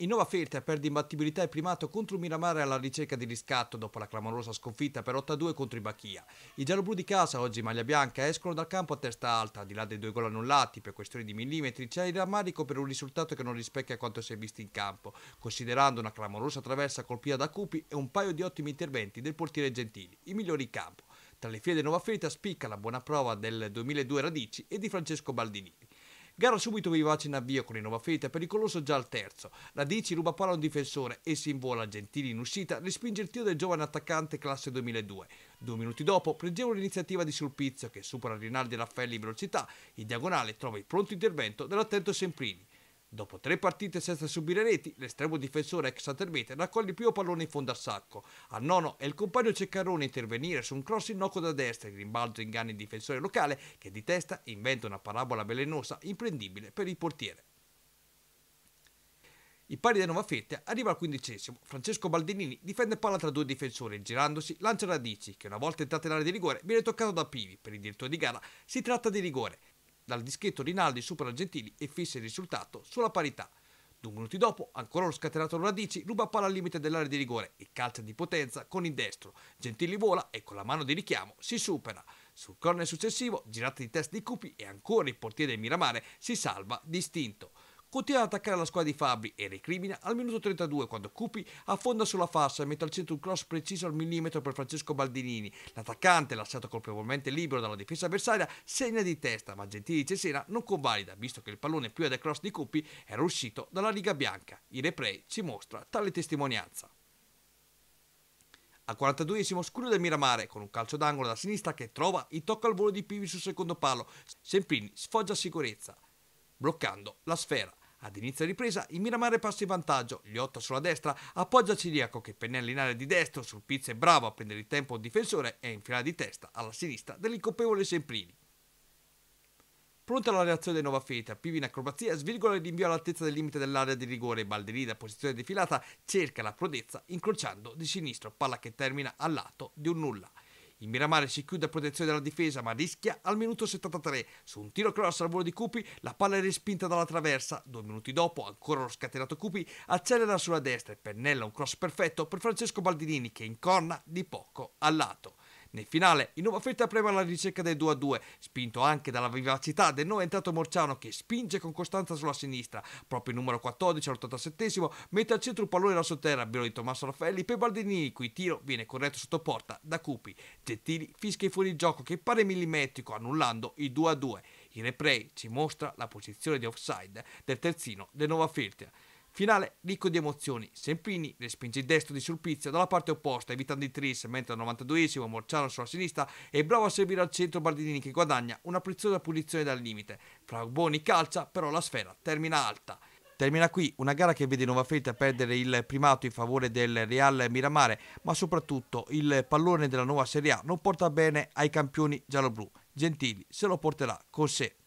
Il Nova Feltria perde imbattibilità e primato contro il Miramare alla ricerca di riscatto dopo la clamorosa sconfitta per 8-2 contro i Bachia. I gialloblu di casa, oggi maglia bianca, escono dal campo a testa alta. di là dei due gol annullati per questioni di millimetri, c'è il rammarico per un risultato che non rispecchia quanto si è visto in campo, considerando una clamorosa traversa colpita da Cupi e un paio di ottimi interventi del portiere Gentili, i migliori in campo. Tra le file di Nova Feltria spicca la buona prova del 2002 Radici e di Francesco Baldini, Gara subito vivace in avvio con Innovafeta, pericoloso già al terzo. La 10 ruba palla a un difensore e si invola Gentili in uscita, respinge il tiro del giovane attaccante classe 2002. Due minuti dopo, pregevole l'iniziativa di Sulpizio che supera Rinaldi e Raffaelli in velocità, in diagonale trova il pronto intervento dell'attento Semprini. Dopo tre partite senza subire reti, l'estremo difensore ex Satermete raccoglie più pallone in fondo al sacco. Al nono è il compagno Ceccarone intervenire su un cross in noco da destra, e rimbalzo inganna il difensore locale che di testa inventa una parabola velenosa imprendibile per il portiere. I pari della nuova Fette arriva al quindicesimo. Francesco Baldinini difende palla tra due difensori e girandosi lancia Radici che una volta entrata in area di rigore viene toccato da Pivi. Per il direttore di gara si tratta di rigore. Dal dischetto Rinaldi supera Gentili e fissa il risultato sulla parità. Due minuti dopo, ancora lo scatenato Radici ruba palla al limite dell'area di rigore e calcia di potenza con il destro. Gentili vola e con la mano di richiamo si supera. Sul corner successivo, girata di test di Cupi e ancora il portiere del Miramare si salva distinto. Continua ad attaccare la squadra di Fabri e recrimina al minuto 32 quando Cupi affonda sulla fascia e mette al centro un cross preciso al millimetro per Francesco Baldinini. L'attaccante, lasciato colpevolmente libero dalla difesa avversaria, segna di testa, ma Gentili Cesena non convalida, visto che il pallone più ad cross di Cupi era uscito dalla riga bianca. Il replay ci mostra tale testimonianza. Al 42esimo scudo del Miramare con un calcio d'angolo da sinistra che trova il tocco al volo di Pivi sul secondo palo. Semprini sfoggia sicurezza, bloccando la sfera. Ad inizio ripresa il Miramare passa in vantaggio, gli Liotta sulla destra appoggia Ciriaco che pennella in area di destro, sul pizzo è bravo a prendere il tempo il difensore e finale di testa alla sinistra dell'incopevole Semprini. Pronta la reazione del Nova Feta, Pivi in acrobazia svirgola e rinvio all'altezza del limite dell'area di rigore, Balderini da posizione defilata cerca la prodezza incrociando di sinistro, palla che termina al lato di un nulla. Il Miramare si chiude a protezione della difesa ma rischia al minuto 73. Su un tiro cross al volo di Cupi la palla è respinta dalla traversa. Due minuti dopo ancora lo scatenato Cupi accelera sulla destra e pennella un cross perfetto per Francesco Baldinini che incorna di poco al lato. Nel finale il nuova fetta prema alla ricerca del 2-2, spinto anche dalla vivacità del nuovo entrato Morciano che spinge con costanza sulla sinistra. Proprio il numero 14 all'87 mette al centro il pallone da sotterra, viro di Tommaso Raffaelli per Baldini, cui tiro viene corretto sotto porta da Cupi. Gentili fischia fuori gioco che pare millimetrico, annullando il 2-2. Il replay ci mostra la posizione di offside del terzino del Nuova Filter. Finale ricco di emozioni. Sempini respinge il destro di Sulpizio dalla parte opposta, evitando il tris, mentre al 92esimo Morciano sulla sinistra è bravo a servire al centro Bardinini che guadagna una preziosa punizione dal limite. Fragboni calcia, però la sfera termina alta. Termina qui una gara che vede Nova Felta perdere il primato in favore del Real Miramare, ma soprattutto il pallone della nuova Serie A non porta bene ai campioni gialloblu. Gentili se lo porterà con sé.